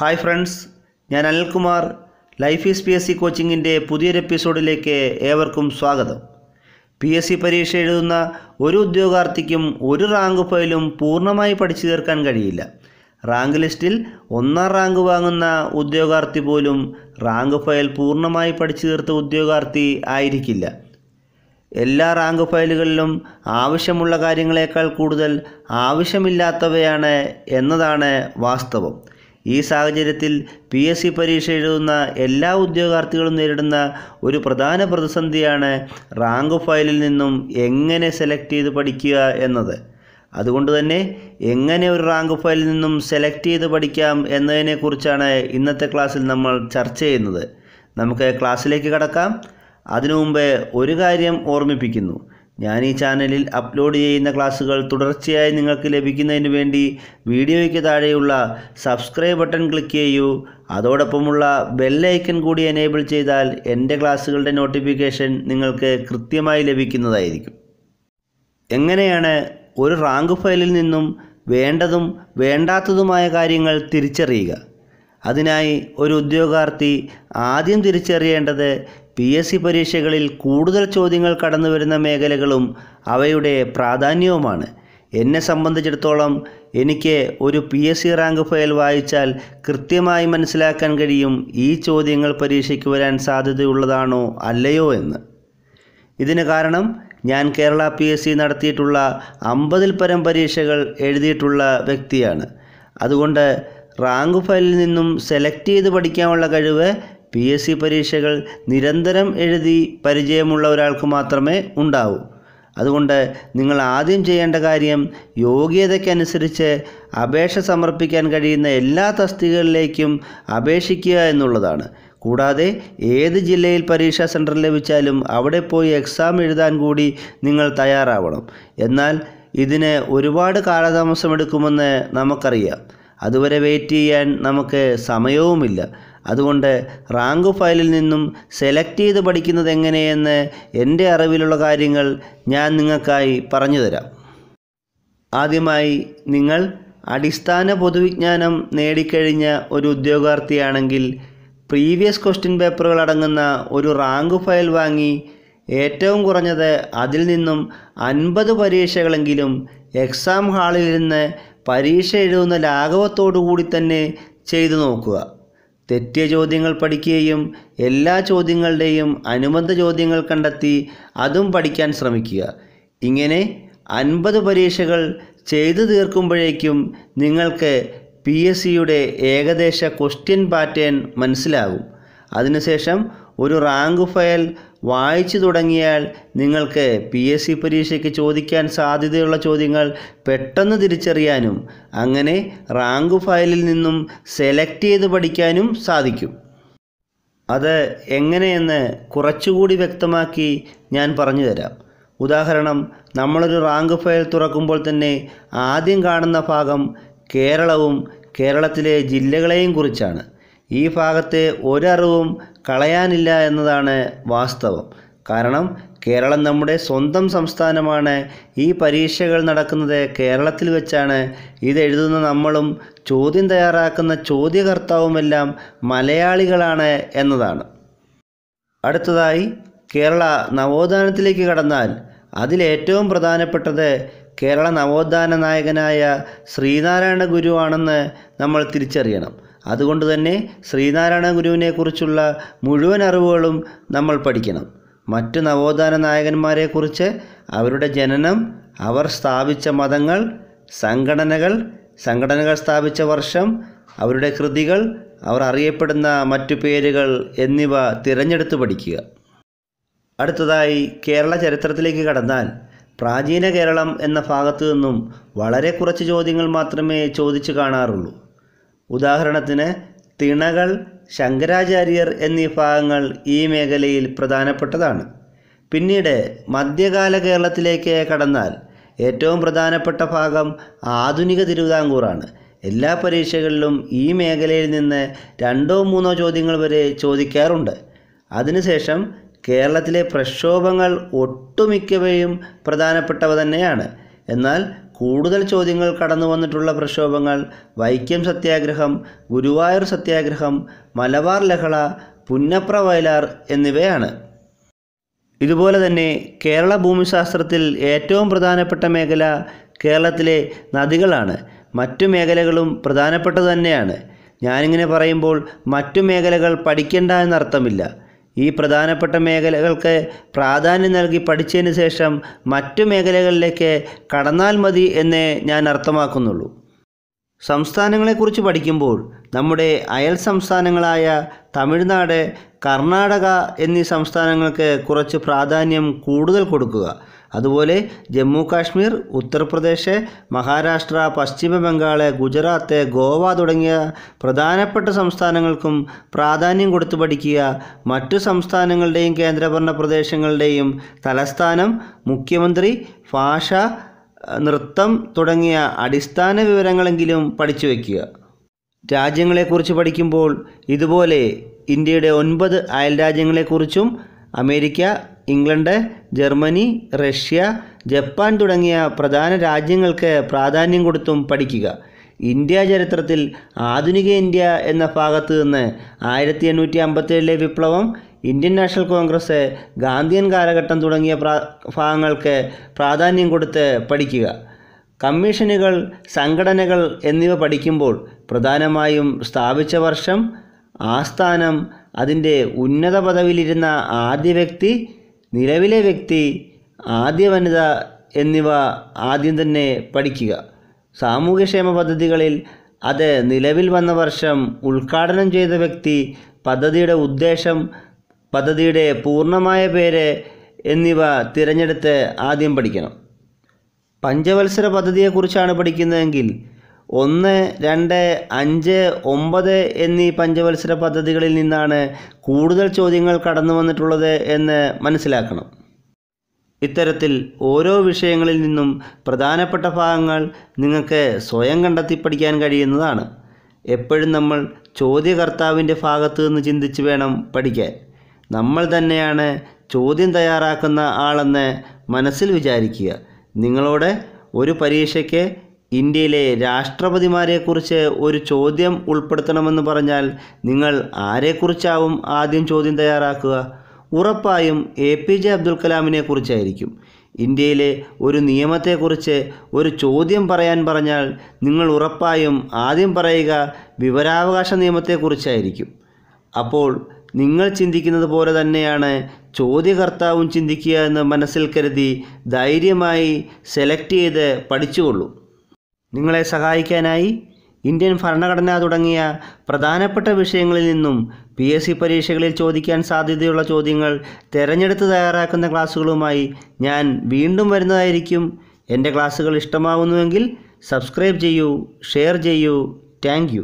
hi friends ഞാൻ Anilkumar life is P S C കോച്ചിങ്ങിൻ്റെ പുതിയൊരു എപ്പിസോഡിലേക്ക് ഏവർക്കും സ്വാഗതം പി എസ് സി പരീക്ഷ എഴുതുന്ന ഒരു ഉദ്യോഗാർത്ഥിക്കും ഒരു റാങ്ക് ഫയലും പൂർണ്ണമായി പഠിച്ചു തീർക്കാൻ കഴിയില്ല റാങ്ക് ലിസ്റ്റിൽ ഒന്നാം റാങ്ക് വാങ്ങുന്ന ഉദ്യോഗാർത്ഥി പോലും റാങ്ക് ഫയൽ പൂർണ്ണമായി പഠിച്ചു തീർത്ത ഉദ്യോഗാർത്ഥി ആയിരിക്കില്ല എല്ലാ റാങ്ക് ഫയലുകളിലും ആവശ്യമുള്ള കാര്യങ്ങളേക്കാൾ കൂടുതൽ ആവശ്യമില്ലാത്തവയാണ് എന്നതാണ് വാസ്തവം ഈ സാഹചര്യത്തിൽ പി എസ് സി പരീക്ഷ എഴുതുന്ന എല്ലാ ഉദ്യോഗാർത്ഥികളും നേരിടുന്ന ഒരു പ്രധാന പ്രതിസന്ധിയാണ് റാങ്ക് ഫയലിൽ നിന്നും എങ്ങനെ സെലക്ട് ചെയ്ത് പഠിക്കുക എന്നത് അതുകൊണ്ട് തന്നെ എങ്ങനെ ഒരു റാങ്ക് ഫയലിൽ നിന്നും സെലക്ട് ചെയ്ത് പഠിക്കാം എന്നതിനെക്കുറിച്ചാണ് ഇന്നത്തെ ക്ലാസ്സിൽ നമ്മൾ ചർച്ച ചെയ്യുന്നത് നമുക്ക് ക്ലാസ്സിലേക്ക് കടക്കാം അതിനു മുമ്പ് ഒരു കാര്യം ഓർമ്മിപ്പിക്കുന്നു ഞാൻ ഈ ചാനലിൽ അപ്ലോഡ് ചെയ്യുന്ന ക്ലാസ്സുകൾ തുടർച്ചയായി നിങ്ങൾക്ക് ലഭിക്കുന്നതിന് വേണ്ടി വീഡിയോയ്ക്ക് താഴെയുള്ള സബ്സ്ക്രൈബ് ബട്ടൺ ക്ലിക്ക് ചെയ്യൂ അതോടൊപ്പമുള്ള ബെല്ലൈക്കൺ കൂടി എനേബിൾ ചെയ്താൽ എൻ്റെ ക്ലാസ്സുകളുടെ നോട്ടിഫിക്കേഷൻ നിങ്ങൾക്ക് കൃത്യമായി ലഭിക്കുന്നതായിരിക്കും എങ്ങനെയാണ് ഒരു റാങ്ക് ഫയലിൽ നിന്നും വേണ്ടതും വേണ്ടാത്തതുമായ കാര്യങ്ങൾ തിരിച്ചറിയുക അതിനായി ഒരു ഉദ്യോഗാർത്ഥി ആദ്യം തിരിച്ചറിയേണ്ടത് പി എസ് സി പരീക്ഷകളിൽ കൂടുതൽ ചോദ്യങ്ങൾ കടന്നു വരുന്ന മേഖലകളും അവയുടെ പ്രാധാന്യവുമാണ് എന്നെ സംബന്ധിച്ചിടത്തോളം എനിക്ക് ഒരു P S C rank file വായിച്ചാൽ കൃത്യമായി മനസ്സിലാക്കാൻ കഴിയും ഈ ചോദ്യങ്ങൾ പരീക്ഷയ്ക്ക് വരാൻ സാധ്യതയുള്ളതാണോ അല്ലയോ എന്ന് ഇതിന് കാരണം ഞാൻ കേരള പി എസ് സി നടത്തിയിട്ടുള്ള അമ്പതിൽ പരം പരീക്ഷകൾ എഴുതിയിട്ടുള്ള വ്യക്തിയാണ് അതുകൊണ്ട് റാങ്ക് ഫയലിൽ നിന്നും സെലക്ട് ചെയ്ത് പഠിക്കാനുള്ള കഴിവ് പി എസ് സി പരീക്ഷകൾ നിരന്തരം എഴുതി പരിചയമുള്ള ഒരാൾക്ക് മാത്രമേ ഉണ്ടാവൂ അതുകൊണ്ട് നിങ്ങൾ ആദ്യം ചെയ്യേണ്ട കാര്യം യോഗ്യതയ്ക്കനുസരിച്ച് അപേക്ഷ സമർപ്പിക്കാൻ കഴിയുന്ന എല്ലാ തസ്തികകളിലേക്കും അപേക്ഷിക്കുക എന്നുള്ളതാണ് കൂടാതെ ഏത് ജില്ലയിൽ പരീക്ഷാ സെൻറ്റർ ലഭിച്ചാലും അവിടെ പോയി എക്സാം എഴുതാൻ കൂടി നിങ്ങൾ തയ്യാറാവണം എന്നാൽ ഇതിന് ഒരുപാട് കാലതാമസമെടുക്കുമെന്ന് നമുക്കറിയാം അതുവരെ വെയിറ്റ് ചെയ്യാൻ നമുക്ക് സമയവുമില്ല അതുകൊണ്ട് റാങ്ക് ഫയലിൽ നിന്നും സെലക്ട് ചെയ്ത് പഠിക്കുന്നത് എങ്ങനെയെന്ന് എൻ്റെ അറിവിലുള്ള കാര്യങ്ങൾ ഞാൻ നിങ്ങൾക്കായി പറഞ്ഞു തരാം ആദ്യമായി നിങ്ങൾ അടിസ്ഥാന പൊതുവിജ്ഞാനം നേടിക്കഴിഞ്ഞ ഒരു ഉദ്യോഗാർത്ഥിയാണെങ്കിൽ പ്രീവിയസ് ക്വസ്റ്റ്യൻ പേപ്പറുകൾ അടങ്ങുന്ന ഒരു റാങ്ക് ഫയൽ വാങ്ങി ഏറ്റവും കുറഞ്ഞത് അതിൽ നിന്നും അൻപത് പരീക്ഷകളെങ്കിലും എക്സാം ഹാളിൽ നിന്ന് പരീക്ഷ എഴുതുന്ന ലാഘവത്തോടു കൂടി തന്നെ ചെയ്തു നോക്കുക തെറ്റിയ ചോദ്യങ്ങൾ പഠിക്കുകയും എല്ലാ ചോദ്യങ്ങളുടെയും അനുബന്ധ ചോദ്യങ്ങൾ കണ്ടെത്തി അതും പഠിക്കാൻ ശ്രമിക്കുക ഇങ്ങനെ അൻപത് പരീക്ഷകൾ ചെയ്തു തീർക്കുമ്പോഴേക്കും നിങ്ങൾക്ക് പി എസ് സിയുടെ ഏകദേശ ക്വസ്റ്റ്യൻ പാറ്റേൺ മനസ്സിലാകും അതിനുശേഷം ഒരു റാങ്ക് ഫയൽ വായിച്ചു തുടങ്ങിയാൽ നിങ്ങൾക്ക് പി എസ് സി പരീക്ഷയ്ക്ക് ചോദിക്കാൻ സാധ്യതയുള്ള ചോദ്യങ്ങൾ പെട്ടെന്ന് തിരിച്ചറിയാനും അങ്ങനെ റാങ്ക് ഫയലിൽ നിന്നും സെലക്ട് ചെയ്ത് പഠിക്കാനും സാധിക്കും അത് എങ്ങനെയെന്ന് കുറച്ചുകൂടി വ്യക്തമാക്കി ഞാൻ പറഞ്ഞു തരാം ഉദാഹരണം നമ്മളൊരു റാങ്ക് ഫയൽ തുറക്കുമ്പോൾ തന്നെ ആദ്യം കാണുന്ന ഭാഗം കേരളവും കേരളത്തിലെ ജില്ലകളെയും കുറിച്ചാണ് ഈ ഭാഗത്തെ ഒരറിവും കളയാനില്ല എന്നതാണ് വാസ്തവം കാരണം കേരളം നമ്മുടെ സ്വന്തം സംസ്ഥാനമാണ് ഈ പരീക്ഷകൾ നടക്കുന്നത് കേരളത്തിൽ വെച്ചാണ് ഇത് എഴുതുന്ന നമ്മളും ചോദ്യം തയ്യാറാക്കുന്ന ചോദ്യകർത്താവുമെല്ലാം മലയാളികളാണ് എന്നതാണ് അടുത്തതായി കേരള നവോത്ഥാനത്തിലേക്ക് കടന്നാൽ അതിലേറ്റവും പ്രധാനപ്പെട്ടത് കേരള നവോത്ഥാന നായകനായ ശ്രീനാരായണ ഗുരുവാണെന്ന് നമ്മൾ തിരിച്ചറിയണം അതുകൊണ്ട് തന്നെ ശ്രീനാരായണ ഗുരുവിനെക്കുറിച്ചുള്ള മുഴുവൻ അറിവുകളും നമ്മൾ പഠിക്കണം മറ്റ് നവോത്ഥാന നായകന്മാരെക്കുറിച്ച് അവരുടെ ജനനം അവർ സ്ഥാപിച്ച മതങ്ങൾ സംഘടനകൾ സംഘടനകൾ സ്ഥാപിച്ച വർഷം അവരുടെ കൃതികൾ അവർ അറിയപ്പെടുന്ന മറ്റു പേരുകൾ എന്നിവ തിരഞ്ഞെടുത്ത് പഠിക്കുക അടുത്തതായി കേരള ചരിത്രത്തിലേക്ക് കടന്നാൽ പ്രാചീന കേരളം എന്ന ഭാഗത്തു നിന്നും വളരെ കുറച്ച് ചോദ്യങ്ങൾ മാത്രമേ ചോദിച്ചു കാണാറുള്ളൂ ഉദാഹരണത്തിന് തിണകൾ ശങ്കരാചാര്യർ എന്നീ ഭാഗങ്ങൾ ഈ മേഖലയിൽ പ്രധാനപ്പെട്ടതാണ് പിന്നീട് മധ്യകാല കേരളത്തിലേക്ക് കടന്നാൽ ഏറ്റവും പ്രധാനപ്പെട്ട ഭാഗം ആധുനിക തിരുവിതാംകൂറാണ് എല്ലാ പരീക്ഷകളിലും ഈ മേഖലയിൽ നിന്ന് രണ്ടോ മൂന്നോ ചോദ്യങ്ങൾ വരെ ചോദിക്കാറുണ്ട് അതിനുശേഷം കേരളത്തിലെ പ്രക്ഷോഭങ്ങൾ ഒട്ടുമിക്കവയും പ്രധാനപ്പെട്ടവ തന്നെയാണ് എന്നാൽ കൂടുതൽ ചോദ്യങ്ങൾ കടന്നു വന്നിട്ടുള്ള പ്രക്ഷോഭങ്ങൾ വൈക്കം സത്യാഗ്രഹം ഗുരുവായൂർ സത്യാഗ്രഹം മലബാർ ലഹള പുന്നപ്ര വയലാർ എന്നിവയാണ് ഇതുപോലെ തന്നെ കേരള ഭൂമിശാസ്ത്രത്തിൽ ഏറ്റവും പ്രധാനപ്പെട്ട മേഖല കേരളത്തിലെ നദികളാണ് മറ്റു മേഖലകളും പ്രധാനപ്പെട്ട തന്നെയാണ് ഞാനിങ്ങനെ പറയുമ്പോൾ മറ്റു മേഖലകൾ പഠിക്കേണ്ട എന്നർത്ഥമില്ല ഈ പ്രധാനപ്പെട്ട മേഖലകൾക്ക് പ്രാധാന്യം നൽകി പഠിച്ചതിന് ശേഷം മറ്റു മേഖലകളിലേക്ക് കടന്നാൽ മതി എന്നേ ഞാൻ അർത്ഥമാക്കുന്നുള്ളൂ സംസ്ഥാനങ്ങളെക്കുറിച്ച് പഠിക്കുമ്പോൾ നമ്മുടെ അയൽ സംസ്ഥാനങ്ങളായ തമിഴ്നാട് കർണാടക എന്നീ സംസ്ഥാനങ്ങൾക്ക് കുറച്ച് പ്രാധാന്യം കൂടുതൽ കൊടുക്കുക അതുപോലെ ജമ്മു കാശ്മീർ ഉത്തർപ്രദേശ് മഹാരാഷ്ട്ര പശ്ചിമ ബംഗാൾ ഗുജറാത്ത് ഗോവ തുടങ്ങിയ പ്രധാനപ്പെട്ട സംസ്ഥാനങ്ങൾക്കും പ്രാധാന്യം കൊടുത്തു പഠിക്കുക മറ്റു സംസ്ഥാനങ്ങളുടെയും കേന്ദ്രഭരണ പ്രദേശങ്ങളുടെയും തലസ്ഥാനം മുഖ്യമന്ത്രി ഭാഷ നൃത്തം തുടങ്ങിയ അടിസ്ഥാന വിവരങ്ങളെങ്കിലും പഠിച്ചു വയ്ക്കുക രാജ്യങ്ങളെക്കുറിച്ച് പഠിക്കുമ്പോൾ ഇതുപോലെ ഇന്ത്യയുടെ ഒൻപത് രാജ്യങ്ങളെക്കുറിച്ചും America England Germany Russia Japan തുടങ്ങിയ പ്രധാന രാജ്യങ്ങൾക്ക് പ്രാധാന്യം കൊടുത്തും പഠിക്കുക ഇന്ത്യ ചരിത്രത്തിൽ ആധുനിക ഇന്ത്യ എന്ന ഭാഗത്തു നിന്ന് ആയിരത്തി എണ്ണൂറ്റി അമ്പത്തേഴിലെ വിപ്ലവം ഇന്ത്യൻ നാഷണൽ കോൺഗ്രസ് ഗാന്ധിയൻ കാലഘട്ടം തുടങ്ങിയ ഭാഗങ്ങൾക്ക് പ്രാധാന്യം കൊടുത്ത് പഠിക്കുക കമ്മീഷനുകൾ സംഘടനകൾ എന്നിവ പഠിക്കുമ്പോൾ പ്രധാനമായും സ്ഥാപിച്ച വർഷം ആസ്ഥാനം അതിൻ്റെ ഉന്നത പദവിയിലിരുന്ന ആദ്യ വ്യക്തി നിലവിലെ വ്യക്തി ആദ്യ വനിത എന്നിവ ആദ്യം തന്നെ പഠിക്കുക സാമൂഹ്യക്ഷേമ പദ്ധതികളിൽ അത് നിലവിൽ വന്ന വർഷം ഉദ്ഘാടനം ചെയ്ത വ്യക്തി പദ്ധതിയുടെ ഉദ്ദേശം പദ്ധതിയുടെ പൂർണ്ണമായ പേര് എന്നിവ തിരഞ്ഞെടുത്ത് ആദ്യം പഠിക്കണം പഞ്ചവത്സര പദ്ധതിയെക്കുറിച്ചാണ് പഠിക്കുന്നതെങ്കിൽ ഒന്ന് രണ്ട് അഞ്ച് ഒമ്പത് എന്നീ പഞ്ചവത്സര പദ്ധതികളിൽ നിന്നാണ് കൂടുതൽ ചോദ്യങ്ങൾ കടന്നു വന്നിട്ടുള്ളത് എന്ന് മനസ്സിലാക്കണം ഇത്തരത്തിൽ ഓരോ വിഷയങ്ങളിൽ നിന്നും പ്രധാനപ്പെട്ട ഭാഗങ്ങൾ നിങ്ങൾക്ക് സ്വയം കണ്ടെത്തി പഠിക്കാൻ കഴിയുന്നതാണ് എപ്പോഴും നമ്മൾ ചോദ്യകർത്താവിൻ്റെ ഭാഗത്തു നിന്ന് ചിന്തിച്ച് വേണം പഠിക്കാൻ നമ്മൾ തന്നെയാണ് ചോദ്യം തയ്യാറാക്കുന്ന ആളെന്ന് മനസ്സിൽ വിചാരിക്കുക നിങ്ങളോട് ഒരു പരീക്ഷയ്ക്ക് ഇന്ത്യയിലെ രാഷ്ട്രപതിമാരെക്കുറിച്ച് ഒരു ചോദ്യം ഉൾപ്പെടുത്തണമെന്ന് പറഞ്ഞാൽ നിങ്ങൾ ആരെക്കുറിച്ചാവും ആദ്യം ചോദ്യം തയ്യാറാക്കുക ഉറപ്പായും എ പി ജെ അബ്ദുൽ കലാമിനെ കുറിച്ചായിരിക്കും ഇന്ത്യയിലെ ഒരു നിയമത്തെക്കുറിച്ച് ഒരു ചോദ്യം പറയാൻ പറഞ്ഞാൽ നിങ്ങൾ ഉറപ്പായും ആദ്യം പറയുക വിവരാവകാശ നിയമത്തെക്കുറിച്ചായിരിക്കും അപ്പോൾ നിങ്ങൾ ചിന്തിക്കുന്നത് പോലെ തന്നെയാണ് ചോദ്യകർത്താവും ചിന്തിക്കുക എന്ന് മനസ്സിൽ കരുതി ധൈര്യമായി സെലക്ട് ചെയ്ത് പഠിച്ചുകൊള്ളൂ നിങ്ങളെ സഹായിക്കാനായി ഇന്ത്യൻ ഭരണഘടന തുടങ്ങിയ പ്രധാനപ്പെട്ട വിഷയങ്ങളിൽ നിന്നും പി എസ് സി പരീക്ഷകളിൽ ചോദിക്കാൻ സാധ്യതയുള്ള ചോദ്യങ്ങൾ തിരഞ്ഞെടുത്ത് തയ്യാറാക്കുന്ന ക്ലാസ്സുകളുമായി ഞാൻ വീണ്ടും വരുന്നതായിരിക്കും എൻ്റെ ക്ലാസ്സുകൾ ഇഷ്ടമാകുന്നുവെങ്കിൽ സബ്സ്ക്രൈബ് ചെയ്യൂ ഷെയർ ചെയ്യൂ താങ്ക്